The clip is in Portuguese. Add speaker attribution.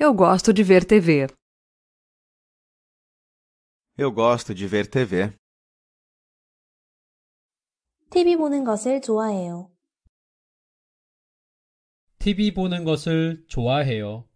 Speaker 1: Eu gosto de ver TV.
Speaker 2: Eu gosto de ver TV.
Speaker 1: TV 보는 것을 좋아해요.
Speaker 2: TV 보는 것을 좋아해요.